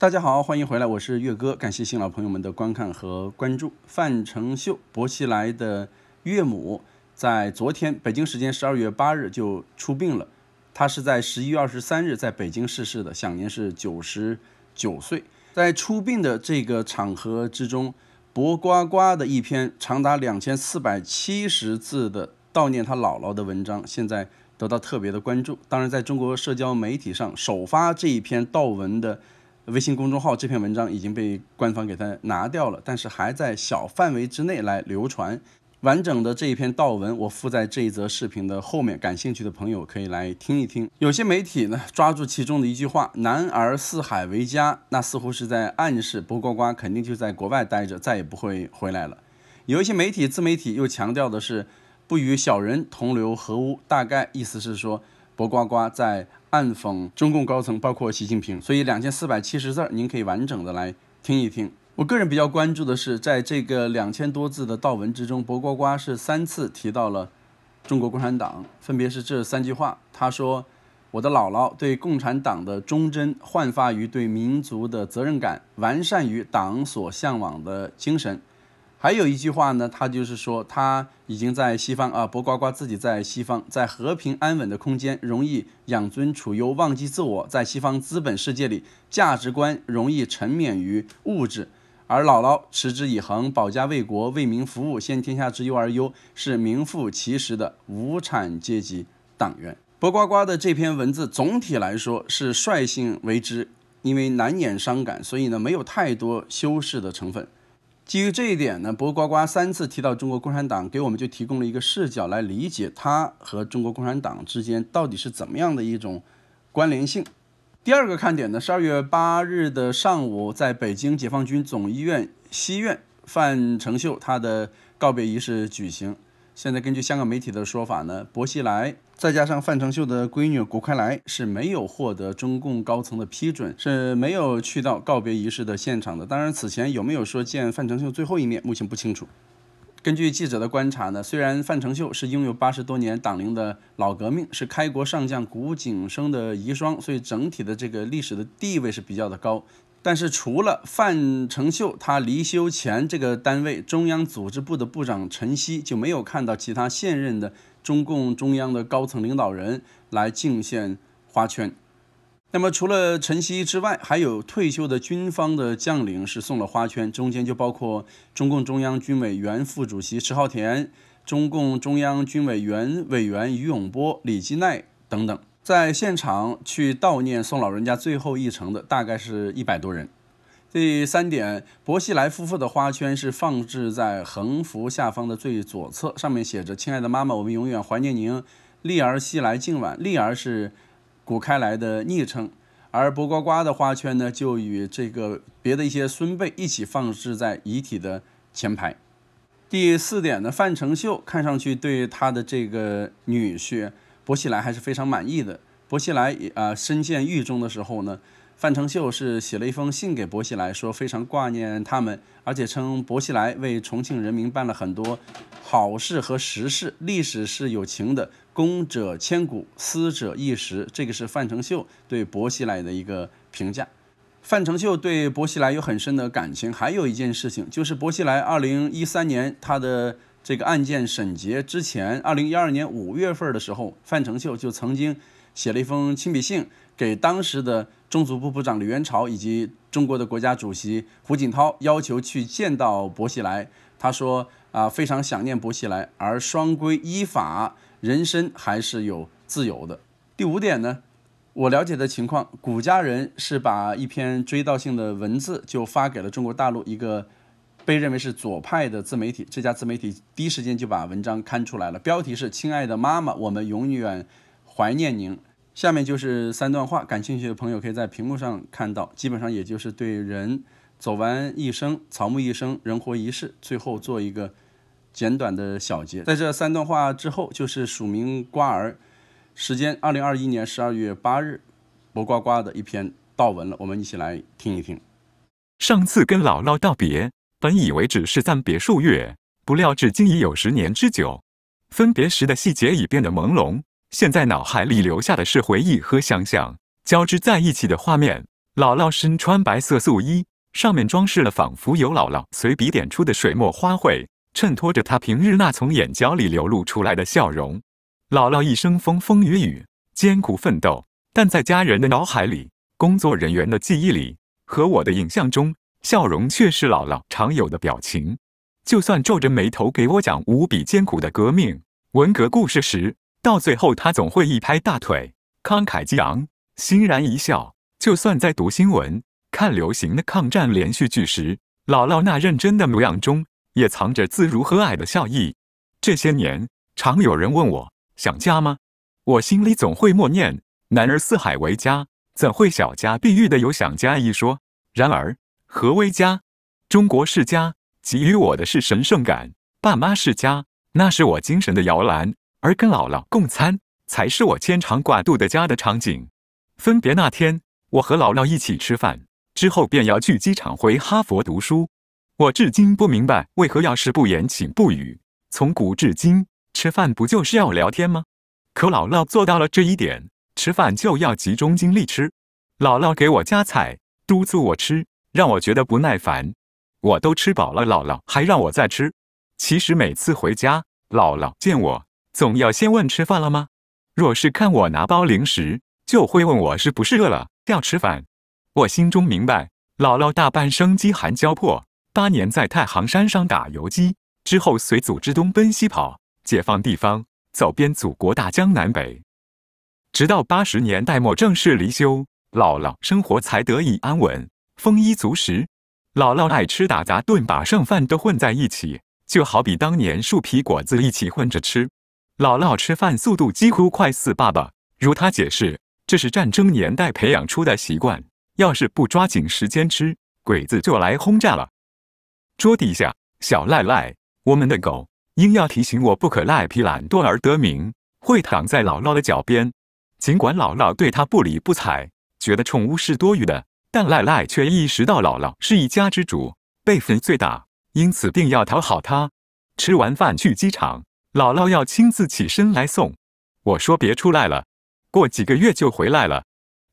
大家好，欢迎回来，我是岳哥，感谢新老朋友们的观看和关注。范丞秀，薄熙来的岳母在昨天（北京时间十二月八日）就出殡了，他是在十一月二十三日在北京逝世的，享年是九十九岁。在出殡的这个场合之中，薄瓜瓜的一篇长达两千四百七十字的悼念他姥姥的文章，现在得到特别的关注。当然，在中国社交媒体上首发这一篇悼文的。微信公众号这篇文章已经被官方给他拿掉了，但是还在小范围之内来流传。完整的这一篇道文，我附在这一则视频的后面，感兴趣的朋友可以来听一听。有些媒体呢抓住其中的一句话“男儿四海为家”，那似乎是在暗示博瓜瓜肯定就在国外待着，再也不会回来了。有一些媒体自媒体又强调的是“不与小人同流合污”，大概意思是说。博瓜瓜在暗讽中共高层，包括习近平。所以两千四百七十字，您可以完整的来听一听。我个人比较关注的是，在这个两千多字的悼文之中，博瓜瓜是三次提到了中国共产党，分别是这三句话：他说，我的姥姥对共产党的忠贞焕发于对民族的责任感，完善于党所向往的精神。还有一句话呢，他就是说，他已经在西方啊，博呱呱自己在西方，在和平安稳的空间，容易养尊处优，忘记自我，在西方资本世界里，价值观容易沉湎于物质，而姥姥持之以恒，保家卫国，为民服务，先天下之忧而忧，是名副其实的无产阶级党员。博呱呱的这篇文字总体来说是率性为之，因为难掩伤感，所以呢，没有太多修饰的成分。基于这一点呢，博瓜瓜三次提到中国共产党，给我们就提供了一个视角来理解他和中国共产党之间到底是怎么样的一种关联性。第二个看点呢，十二月八日的上午，在北京解放军总医院西院，范成秀他的告别仪式举行。现在根据香港媒体的说法呢，薄熙来。再加上范成秀的闺女谷开来是没有获得中共高层的批准，是没有去到告别仪式的现场的。当然，此前有没有说见范成秀最后一面，目前不清楚。根据记者的观察呢，虽然范成秀是拥有八十多年党龄的老革命，是开国上将古井生的遗孀，所以整体的这个历史的地位是比较的高。但是除了范成秀，他离休前这个单位中央组织部的部长陈希就没有看到其他现任的中共中央的高层领导人来敬献花圈。那么除了陈希之外，还有退休的军方的将领是送了花圈，中间就包括中共中央军委原副主席迟浩田、中共中央军委原委员于永波、李继耐等等，在现场去悼念、送老人家最后一程的大概是一百多人。第三点，薄熙来夫妇的花圈是放置在横幅下方的最左侧，上面写着：“亲爱的妈妈，我们永远怀念您。”利而熙来敬挽，利儿是。古开来的昵称，而博瓜瓜的花圈呢，就与这个别的一些孙辈一起放置在遗体的前排。第四点呢，范成秀看上去对他的这个女婿薄熙来还是非常满意的。薄熙来啊，身陷狱中的时候呢，范成秀是写了一封信给薄熙来，说非常挂念他们，而且称薄熙来为重庆人民办了很多好事和实事。历史是有情的。功者千古，私者一时。这个是范成秀对薄熙来的一个评价。范成秀对薄熙来有很深的感情。还有一件事情，就是薄熙来二零一三年他的这个案件审结之前，二零一二年五月份的时候，范成秀就曾经写了一封亲笔信给当时的中组部部长李源潮以及中国的国家主席胡锦涛，要求去见到薄熙来。他说啊，非常想念薄熙来，而双规依法。人生还是有自由的。第五点呢，我了解的情况，古家人是把一篇追悼性的文字就发给了中国大陆一个被认为是左派的自媒体，这家自媒体第一时间就把文章刊出来了，标题是《亲爱的妈妈，我们永远怀念您》。下面就是三段话，感兴趣的朋友可以在屏幕上看到，基本上也就是对人走完一生，草木一生，人活一世，最后做一个。简短的小结，在这三段话之后，就是署名“瓜儿”，时间二零二一年十二月八日，博瓜瓜的一篇悼文了。我们一起来听一听。上次跟姥姥道别，本以为只是暂别数月，不料至今已有十年之久。分别时的细节已变得朦胧，现在脑海里留下的是回忆和想象交织在一起的画面。姥姥身穿白色素衣，上面装饰了仿佛由姥姥随笔点出的水墨花卉。衬托着他平日那从眼角里流露出来的笑容。姥姥一生风风雨雨，艰苦奋斗，但在家人的脑海里、工作人员的记忆里和我的影像中，笑容却是姥姥常有的表情。就算皱着眉头给我讲无比艰苦的革命、文革故事时，到最后他总会一拍大腿，慷慨激昂，欣然一笑。就算在读新闻、看流行的抗战连续剧时，姥姥那认真的模样中。也藏着自如和蔼的笑意。这些年，常有人问我想家吗？我心里总会默念：男儿四海为家，怎会小家？碧玉的有想家一说。然而，何为家？中国是家，给予我的是神圣感；爸妈是家，那是我精神的摇篮；而跟姥姥共餐，才是我牵肠挂肚的家的场景。分别那天，我和姥姥一起吃饭，之后便要去机场回哈佛读书。我至今不明白为何要食不言寝不语。从古至今，吃饭不就是要聊天吗？可姥姥做到了这一点，吃饭就要集中精力吃。姥姥给我夹菜，督促我吃，让我觉得不耐烦。我都吃饱了，姥姥还让我再吃。其实每次回家，姥姥见我总要先问吃饭了吗？若是看我拿包零食，就会问我是不是饿了，要吃饭。我心中明白，姥姥大半生饥寒交迫。八年在太行山上打游击，之后随组织东奔西跑，解放地方，走遍祖国大江南北，直到八十年代末正式离休，姥姥生活才得以安稳，丰衣足食。姥姥爱吃打杂炖，把剩饭都混在一起，就好比当年树皮果子一起混着吃。姥姥吃饭速度几乎快似爸爸，如他解释，这是战争年代培养出的习惯，要是不抓紧时间吃，鬼子就来轰炸了。桌底下，小赖赖，我们的狗，因要提醒我不可赖皮懒惰而得名，会躺在姥姥的脚边。尽管姥姥对他不理不睬，觉得宠物是多余的，但赖赖却意识到姥姥是一家之主，辈分最大，因此定要讨好他。吃完饭去机场，姥姥要亲自起身来送。我说别出来了，过几个月就回来了。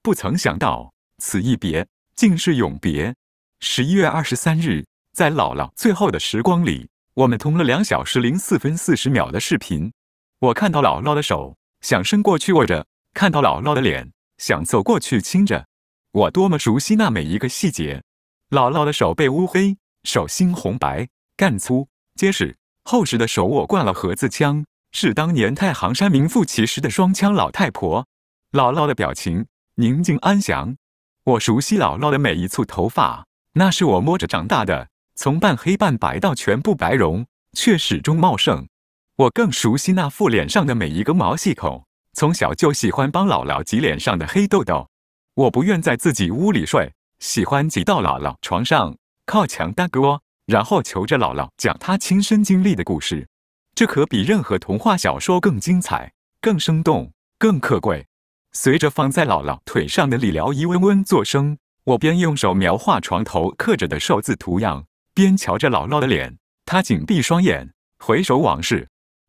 不曾想到此一别竟是永别。十一月二十三日。在姥姥最后的时光里，我们通了两小时零四分四十秒的视频。我看到姥姥的手，想伸过去握着；看到姥姥的脸，想走过去亲着。我多么熟悉那每一个细节。姥姥的手被乌黑，手心红白，干粗结实厚实的手握惯了盒子枪，是当年太行山名副其实的双枪老太婆。姥姥的表情宁静安详。我熟悉姥姥的每一簇头发，那是我摸着长大的。从半黑半白到全部白绒，却始终茂盛。我更熟悉那副脸上的每一个毛细孔。从小就喜欢帮姥姥挤脸上的黑豆豆。我不愿在自己屋里睡，喜欢挤到姥姥床上，靠墙搭个窝，然后求着姥姥讲她亲身经历的故事。这可比任何童话小说更精彩、更生动、更可贵。随着放在姥姥腿上的理疗仪嗡嗡作声，我边用手描画床头刻着的寿字图样。边瞧着姥姥的脸，她紧闭双眼，回首往事。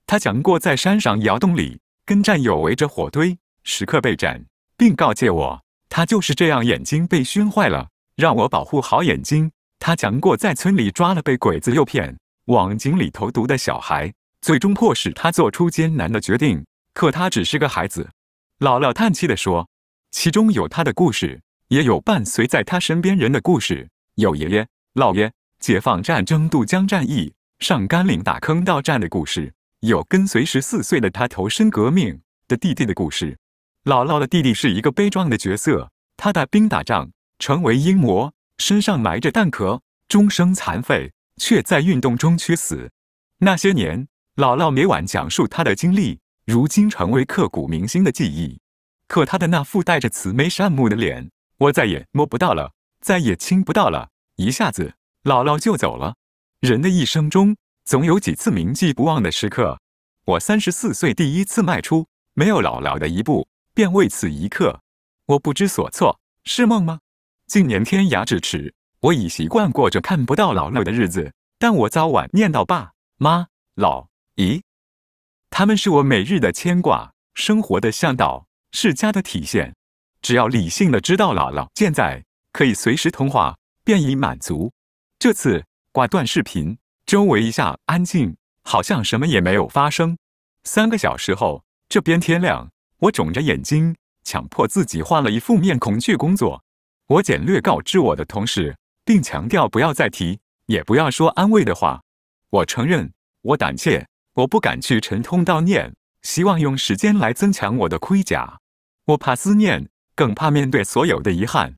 他讲过在山上窑洞里跟战友围着火堆时刻备战，并告诫我，他就是这样眼睛被熏坏了，让我保护好眼睛。他讲过在村里抓了被鬼子诱骗往井里投毒的小孩，最终迫使他做出艰难的决定。可他只是个孩子。姥姥叹气地说：“其中有他的故事，也有伴随在他身边人的故事，有爷爷、姥爷。”解放战争渡江战役、上甘岭打坑道战的故事，有跟随十四岁的他投身革命的弟弟的故事。姥姥的弟弟是一个悲壮的角色，他带兵打仗，成为英模，身上埋着弹壳，终生残废，却在运动中屈死。那些年，姥姥每晚讲述他的经历，如今成为刻骨铭心的记忆。可他的那副带着慈眉善目的脸，我再也摸不到了，再也亲不到了。一下子。姥姥就走了。人的一生中，总有几次铭记不忘的时刻。我三十四岁第一次迈出，没有姥姥的一步，便为此一刻，我不知所措，是梦吗？近年天涯咫尺，我已习惯过着看不到姥姥的日子，但我早晚念叨爸、妈、老。咦，他们是我每日的牵挂，生活的向导，是家的体现。只要理性的知道姥姥健在，可以随时通话，便已满足。这次挂断视频，周围一下安静，好像什么也没有发生。三个小时后，这边天亮，我肿着眼睛，强迫自己换了一副面孔去工作。我简略告知我的同事，并强调不要再提，也不要说安慰的话。我承认我胆怯，我不敢去沉痛悼念，希望用时间来增强我的盔甲。我怕思念，更怕面对所有的遗憾，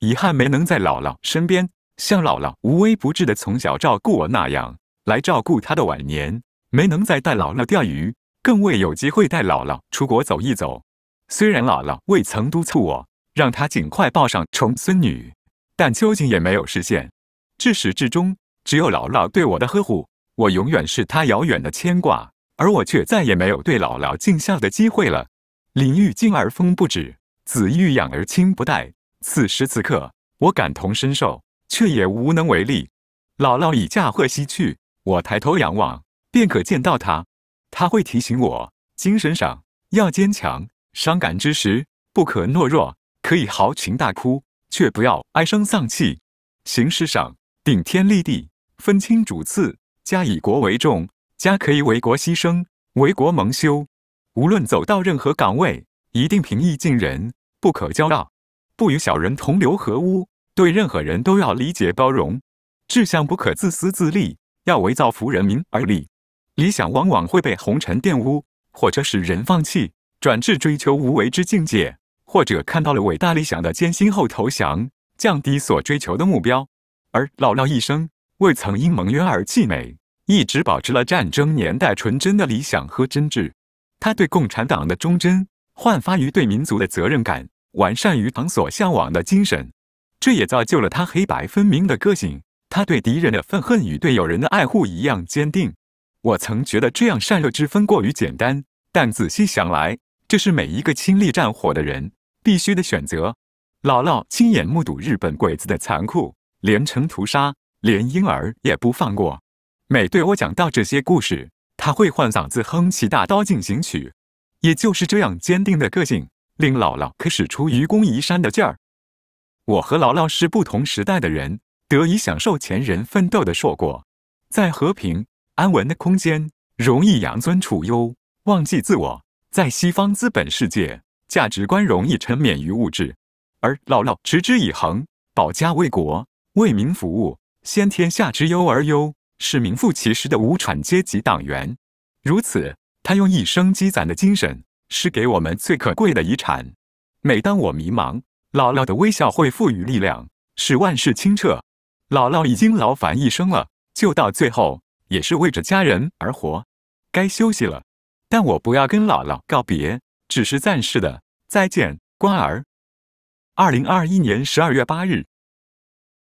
遗憾没能在姥姥身边。像姥姥无微不至的从小照顾我那样来照顾她的晚年，没能再带姥姥钓鱼，更未有机会带姥姥出国走一走。虽然姥姥未曾督促我让她尽快抱上重孙女，但究竟也没有实现，至始至终只有姥姥对我的呵护，我永远是她遥远的牵挂，而我却再也没有对姥姥尽孝的机会了。林欲静而风不止，子欲养而亲不待。此时此刻，我感同身受。却也无能为力。姥姥已驾鹤西去，我抬头仰望，便可见到她。她会提醒我，精神上要坚强，伤感之时不可懦弱，可以豪情大哭，却不要唉声丧气。形式上顶天立地，分清主次，家以国为重，家可以为国牺牲，为国蒙羞。无论走到任何岗位，一定平易近人，不可骄傲，不与小人同流合污。对任何人都要理解包容，志向不可自私自利，要为造福人民而立。理想往往会被红尘玷污，或者使人放弃，转至追求无为之境界，或者看到了伟大理想的艰辛后投降，降低所追求的目标。而老廖一生未曾因蒙冤而气馁，一直保持了战争年代纯真的理想和真挚。他对共产党的忠贞，焕发于对民族的责任感，完善于党所向往的精神。这也造就了他黑白分明的个性，他对敌人的愤恨与对友人的爱护一样坚定。我曾觉得这样善恶之分过于简单，但仔细想来，这是每一个亲历战火的人必须的选择。姥姥亲眼目睹日本鬼子的残酷，连城屠杀，连婴儿也不放过。每对我讲到这些故事，他会换嗓子哼起《大刀进行曲》。也就是这样坚定的个性，令姥姥可使出愚公移山的劲儿。我和姥姥是不同时代的人，得以享受前人奋斗的硕果，在和平安稳的空间容易养尊处优，忘记自我；在西方资本世界，价值观容易沉湎于物质。而姥姥持之以恒，保家卫国，为民服务，先天下之忧而忧，是名副其实的无产阶级党员。如此，他用一生积攒的精神，是给我们最可贵的遗产。每当我迷茫，姥姥的微笑会赋予力量，使万事清澈。姥姥已经劳烦一生了，就到最后也是为着家人而活。该休息了，但我不要跟姥姥告别，只是暂时的再见，乖儿。二零二一年十二月八日。